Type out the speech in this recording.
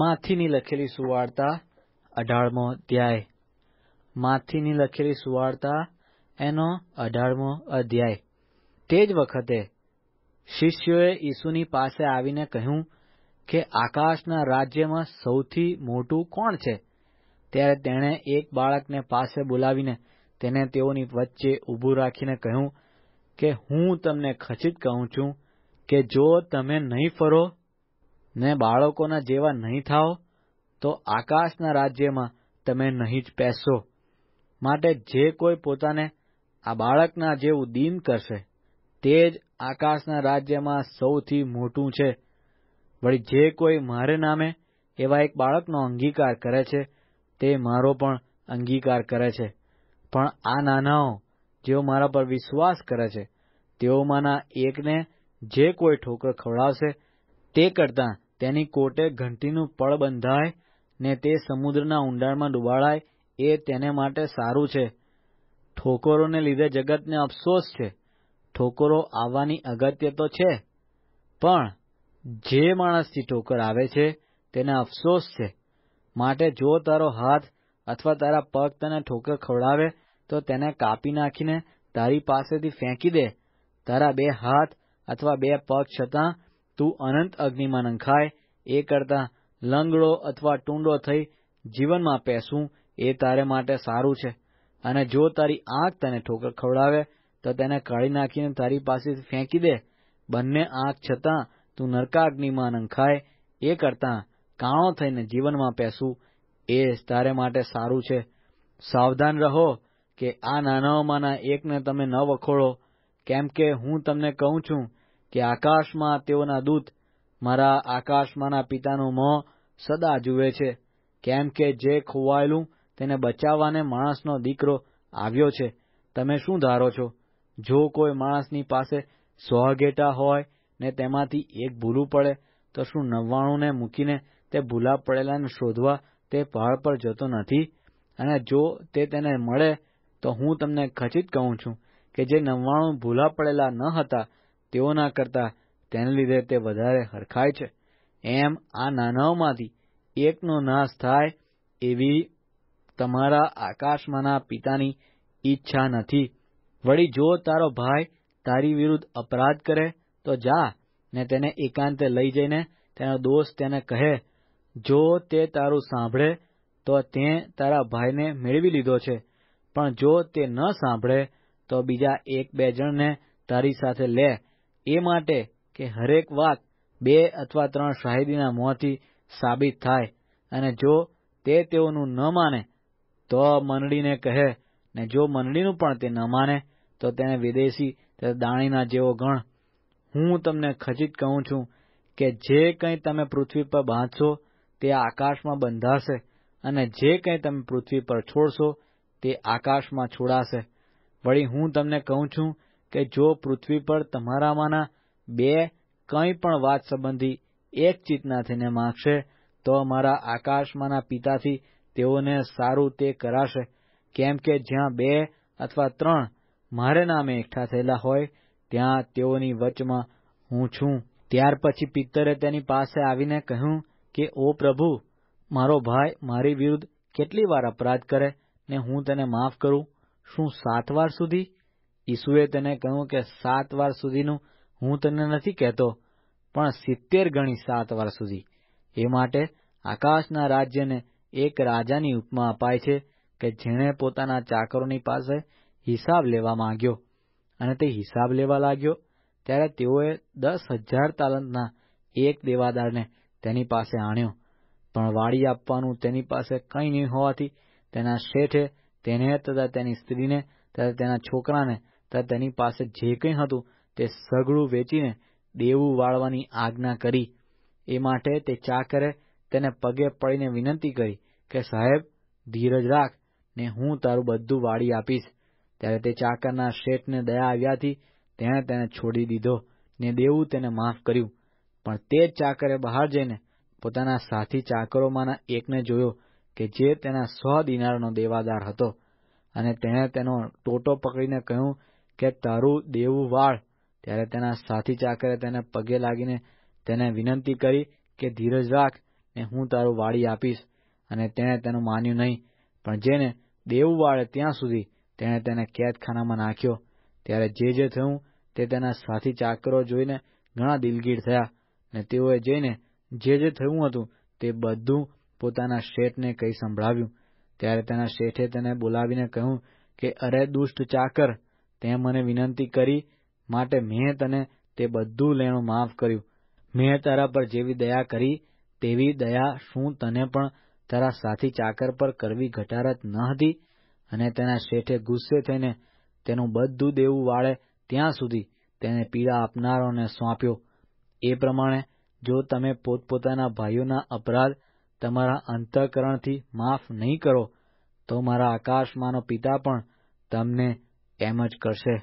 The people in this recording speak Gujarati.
માથીની લખેલી સુવાર્તા અઢારમો અધ્યાય માથીની લખેલી સુવાર્તા એનો અઢારમો અધ્યાય તે જ વખતે શિષ્યોએ ઈસુની પાસે આવીને કહ્યું કે આકાશના રાજ્યમાં સૌથી મોટું કોણ છે ત્યારે તેણે એક બાળકને પાસે બોલાવીને તેને તેઓની વચ્ચે ઊભું રાખીને કહ્યું કે હું તમને ખચિત કહું છું કે જો તમે નહીં ફરો ને બાળકોના જેવા નહીં થાઓ તો આકાશના રાજ્યમાં તમે નહીં જ પેસો માટે જે કોઈ પોતાને આ બાળકના જેવું દીન કરશે તે જ આકાશના રાજ્યમાં સૌથી મોટું છે વળી જે કોઈ મારે નામે એવા એક બાળકનો અંગીકાર કરે છે તે મારો પણ અંગીકાર કરે છે પણ આ નાનાઓ જેઓ મારા પર વિશ્વાસ કરે છે તેઓમાંના એકને જે કોઈ ઠોકર ખવડાવશે તે કરતાં તેની કોટે ઘંટીનું પળ બંધાય ને તે સમુદ્રના ઊંડાણમાં ડૂબાડાય એ તેને માટે સારું છે ઠોકરોને લીધે જગતને અફસોસ છે ઠોકરો આવવાની અગત્ય તો છે પણ જે માણસથી ઠોકર આવે છે તેને અફસોસ છે માટે જો તારો હાથ અથવા તારા પગ તને ઠોકર ખવડાવે તો તેને કાપી નાખીને તારી પાસેથી ફેંકી દે તારા બે હાથ અથવા બે પગ છતાં તું અનંત અગ્નિમાં નંખાય એ કરતાં લંગડો અથવા ટૂંડો થઈ જીવનમાં પેસું એ તારે માટે સારું છે અને જો તારી આંખ તને ઠોકર ખવડાવે તો તેને કાઢી નાખીને તારી પાસે ફેંકી દે બંને આંખ છતાં તું નરકાગ્નિમાં નંખાય એ કરતાં કાણો થઈને જીવનમાં પેસું એ તારે માટે સારું છે સાવધાન રહો કે આ નાનાઓમાંના એકને તમે ન વખોડો કેમ કે હું તમને કહું છું કે આકાશમાં તેઓના દૂત મારા આકાશમાંના પિતાનું મોં સદા જુએ છે કેમ કે જે ખોવાયેલું તેને બચાવવાને માણસનો દીકરો આવ્યો છે તમે શું ધારો છો જો કોઈ માણસની પાસે સો ઘેટા હોય ને તેમાંથી એક ભૂલું પડે તો શું નવ્વાણુંને મૂકીને તે ભૂલા પડેલાને શોધવા તે પહાડ પર જતો નથી અને જો તે તેને મળે તો હું તમને ખચિત કહું છું કે જે નવ્વાણું ભૂલા પડેલા ન હતા તેઓના કરતા તેને લીધે તે વધારે હરખાય છે એમ આ નાનાઓમાંથી એકનો નાશ થાય એવી તમારા આકાશમાંના પિતાની ઈચ્છા નથી વળી જો તારો ભાઈ તારી વિરુદ્ધ અપરાધ કરે તો જા ને તેને એકાંતે લઈ જઈને તેનો દોષ તેને કહે જો તે તારું સાંભળે તો તે તારા ભાઈને મેળવી લીધો છે પણ જો તે ન સાંભળે તો બીજા એક બે જણને તારી સાથે લે એ માટે કે હરેક વાત બે અથવા ત્રણ શાહિદીના મોંથી સાબિત થાય અને જો તે તેઓનું ન માને તો મંડળીને કહે ને જો મંડળીનું પણ તે ન માને તો તેને વિદેશી તે દાણીના જેવો ગણ હું તમને ખચિત કહું છું કે જે કંઈ તમે પૃથ્વી પર બાંધશો તે આકાશમાં બંધાશે અને જે કંઈ તમે પૃથ્વી પર છોડશો તે આકાશમાં છોડાશે વળી હું તમને કહું છું કે જો પૃથ્વી પર તમારામાંના બે કંઈ પણ વાત સંબંધી એક ચિતના થઈને માગશે તો મારા આકાશમાંના પિતાથી તેઓને સારું તે કરાશે કેમ કે જ્યાં બે અથવા ત્રણ મારે નામે એકઠા થયેલા હોય ત્યાં તેઓની વચમાં હું છું ત્યાર પછી પિત્તરે તેની પાસે આવીને કહ્યું કે ઓ પ્રભુ મારો ભાઈ મારી વિરુદ્ધ કેટલી વાર અપરાધ કરે ને હું તેને માફ કરું શું સાત વાર સુધી ઈસુએ તેને કહ્યું કે સાત વાર સુધીનું હું તને નથી કહેતો પણ સિત્તેર ગણી સાત વાર સુધી એ માટે આકાશના રાજ્યને એક રાજાની ઉપમા અપાય છે કે જેણે પોતાના ચાકરોની પાસે હિસાબ લેવા માંગ્યો અને તે હિસાબ લેવા લાગ્યો ત્યારે તેઓએ દસ હજાર તાલંતના એક દેવાદારને તેની પાસે આણ્યો પણ વાડી આપવાનું તેની પાસે કંઈ નહીં હોવાથી તેના શેઠે તેને તથા તેની સ્ત્રીને તથા તેના છોકરાને ત્યારે તેની પાસે જે કંઈ હતું તે સઘળું વેચીને દેવું વાળવાની આજ્ઞા કરી એ માટે તે ચાકરે તેને પગે પડીને વિનંતી કરી કે સાહેબ ધીરજ રાખ ને હું તારું બધું વાળી આપીશ ત્યારે તે ચાકરના શેઠને દયા આવ્યાથી તેણે તેને છોડી દીધો ને દેવું તેને માફ કર્યું પણ તે જ ચાકરે બહાર જઈને પોતાના સાથી ચાકરોમાંના એકને જોયો કે જે તેના સો દિનારનો દેવાદાર હતો અને તેણે તેનો ટોટો પકડીને કહ્યું કે તારું દેવું વાળ ત્યારે તેના સાથી ચાકરે તેને પગે લાગીને તેને વિનંતી કરી કે ધીરજ રાખ ને હું તારું વાળી આપીશ અને તેણે તેનું માન્યું નહીં પણ જેને દેવું વાળે ત્યાં સુધી તેણે તેને કેદખાનામાં નાખ્યો ત્યારે જે જે થયું તે તેના સાથી ચાકરો જોઈને ઘણા દિલગીર થયા ને તેઓએ જઈને જે જે થયું હતું તે બધું પોતાના શેઠને કહી સંભળાવ્યું ત્યારે તેના શેઠે તેને બોલાવીને કહ્યું કે અરે દુષ્ટ ચાકર તે મને વિનંતી કરી માટે મેં તને તે બધું લેણું માફ કર્યું મેં તારા પર જેવી દયા કરી તેવી દયા શું તને પણ તારા સાથી ચાકર પર કરવી ઘટારત ન હતી અને તેના શેઠે ગુસ્સે થઈને તેનું બધું દેવું વાળે ત્યાં સુધી તેને પીડા આપનારોને સોંપ્યો એ પ્રમાણે જો તમે પોતપોતાના ભાઈઓના અપરાધ તમારા અંતઃકરણથી માફ નહીં કરો તો મારા આકાશમાંનો પિતા પણ તમને એમ જ કરશે